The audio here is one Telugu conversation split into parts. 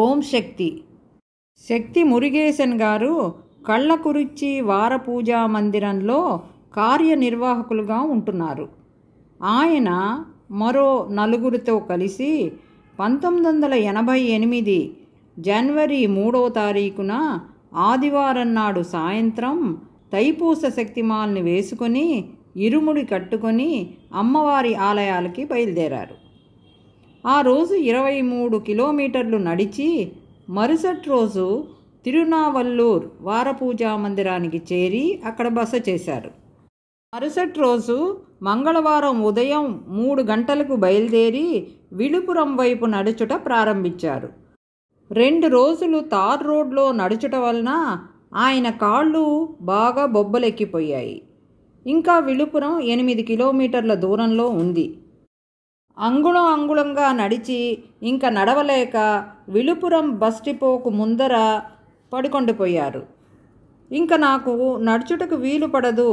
ఓం శక్తి శక్తి మురుగేశన్ గారు కళ్ళకురిచ్చి వార పూజా మందిరంలో కార్యనిర్వాహకులుగా ఉంటున్నారు ఆయన మరో నలుగురితో కలిసి పంతొమ్మిది వందల ఎనభై ఎనిమిది జనవరి మూడో తారీఖున ఆదివారం నాడు సాయంత్రం తైపూస శక్తిమాల్ని వేసుకొని ఇరుముడి కట్టుకొని అమ్మవారి ఆలయాలకి బయలుదేరారు ఆ రోజు ఇరవై మూడు కిలోమీటర్లు నడిచి మరుసటి రోజు తిరునావల్లూర్ వారపూజా మందిరానికి చేరి అక్కడ బస చేశారు మరుసటి రోజు మంగళవారం ఉదయం మూడు గంటలకు బయలుదేరి విలుపురం వైపు నడుచుట ప్రారంభించారు రెండు రోజులు తార్ రోడ్లో నడుచుట వలన ఆయన కాళ్ళు బాగా బొబ్బలెక్కిపోయాయి ఇంకా విలుపురం ఎనిమిది కిలోమీటర్ల దూరంలో ఉంది అంగుళం అంగుళంగా నడిచి ఇంకా నడవలేక విలుపురం బస్ డిపోకు ముందర పడుకొండిపోయారు ఇంకా నాకు నడుచుటకు వీలు పడదు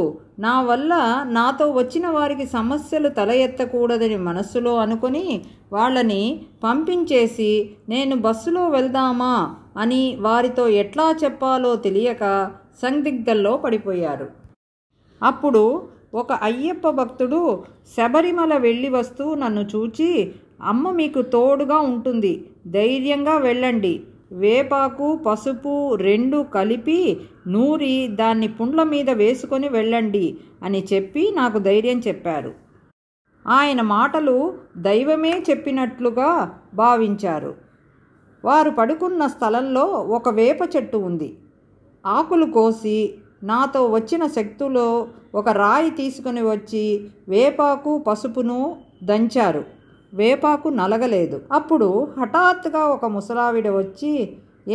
నా వల్ల నాతో వచ్చిన వారికి సమస్యలు తల ఎత్తకూడదని మనస్సులో అనుకుని వాళ్ళని పంపించేసి నేను బస్సులో వెళ్దామా అని వారితో ఎట్లా చెప్పాలో తెలియక సందిగ్ధల్లో పడిపోయారు అప్పుడు ఒక అయ్యప్ప భక్తుడు శబరిమల వెళ్ళి వస్తూ నన్ను చూచి అమ్మ మీకు తోడుగా ఉంటుంది ధైర్యంగా వెళ్ళండి వేపాకు పసుపు రెండు కలిపి నూరి దాన్ని పుండ్ల మీద వేసుకొని వెళ్ళండి అని చెప్పి నాకు ధైర్యం చెప్పారు ఆయన మాటలు దైవమే చెప్పినట్లుగా భావించారు వారు పడుకున్న స్థలంలో ఒక వేప చెట్టు ఉంది ఆకులు కోసి నాతో వచ్చిన శక్తులో ఒక రాయి తీసుకుని వచ్చి వేపాకు పసుపును దంచారు వేపాకు నలగలేదు అప్పుడు హఠాత్తుగా ఒక ముసలావిడ వచ్చి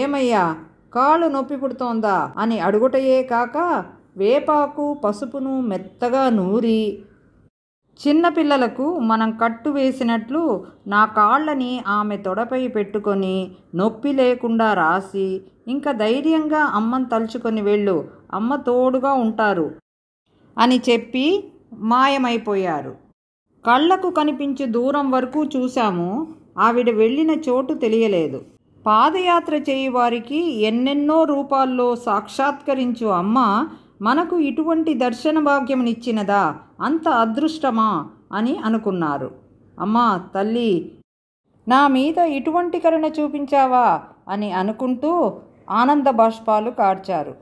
ఏమయ్యా కాళ్ళు నొప్పి పుడుతోందా అని అడుగుటయే కాక వేపాకు పసుపును మెత్తగా నూరి చిన్నపిల్లలకు మనం కట్టు వేసినట్లు నా కాళ్ళని ఆమె తొడపై పెట్టుకొని నొప్పి లేకుండా రాసి ఇంకా ధైర్యంగా అమ్మను తలుచుకొని వెళ్ళు అమ్మ తోడుగా ఉంటారు అని చెప్పి మాయమైపోయారు కళ్ళకు కనిపించే దూరం వరకు చూశాము ఆవిడ వెళ్ళిన చోటు తెలియలేదు పాదయాత్ర చేయువారికి ఎన్నెన్నో రూపాల్లో సాక్షాత్కరించు అమ్మ మనకు ఇటువంటి దర్శన భాగ్యమునిచ్చినదా అంత అదృష్టమా అని అనుకున్నారు అమ్మా తల్లి నా మీద ఇటువంటి కరుణ చూపించావా అని అనుకుంటూ ఆనంద బాష్పాలు కార్చారు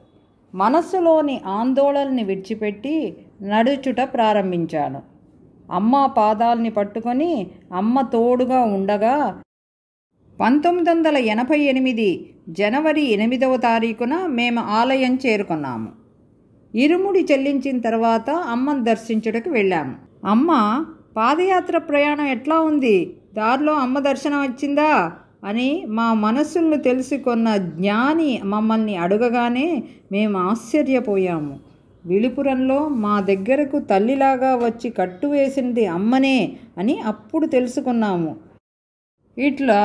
మనస్సులోని ఆందోళనని విడిచిపెట్టి నడుచుట ప్రారంభించాను అమ్మ పాదాల్ని పట్టుకొని అమ్మ తోడుగా ఉండగా పంతొమ్మిది వందల ఎనభై ఎనిమిది జనవరి ఎనిమిదవ తారీఖున మేము ఆలయం చేరుకున్నాము ఇరుముడి చెల్లించిన తర్వాత అమ్మను దర్శించుటకు వెళ్ళాము అమ్మ పాదయాత్ర ప్రయాణం ఎట్లా ఉంది దారిలో అమ్మ దర్శనం వచ్చిందా అని మా మనసులను తెలుసుకున్న జ్ఞాని మమ్మల్ని అడగగానే మేము ఆశ్చర్యపోయాము విలుపురంలో మా దగ్గరకు తల్లిలాగా వచ్చి కట్టు వేసింది అమ్మనే అని అప్పుడు తెలుసుకున్నాము ఇట్లా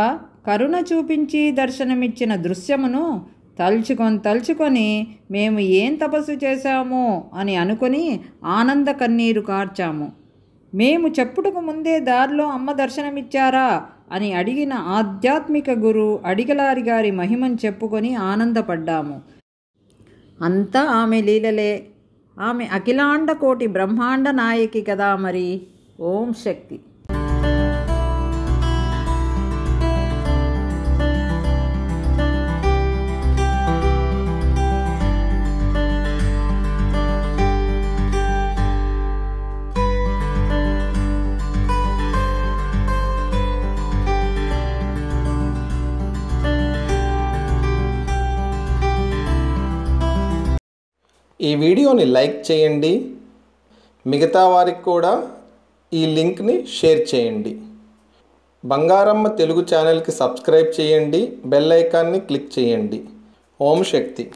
కరుణ చూపించి దర్శనమిచ్చిన దృశ్యమును తలుచుకొని తలుచుకొని మేము ఏం తపస్సు చేశామో అని అనుకొని ఆనంద కన్నీరు కార్చాము మేము చెప్పుటకు ముందే దారిలో అమ్మ దర్శనమిచ్చారా అని అడిగిన ఆధ్యాత్మిక గురు అడిగలారి గారి మహిమను చెప్పుకొని ఆనందపడ్డాము అంతా ఆమె లీలలే ఆమె అఖిలాండ కోటి బ్రహ్మాండ నాయకి కదా మరి ఓం శక్తి ఈ వీడియోని లైక్ చేయండి మిగతా వారికి కూడా ఈ లింక్ని షేర్ చేయండి బంగారమ్మ తెలుగు ఛానల్కి సబ్స్క్రైబ్ చేయండి బెల్ ఐకాన్ని క్లిక్ చేయండి ఓం శక్తి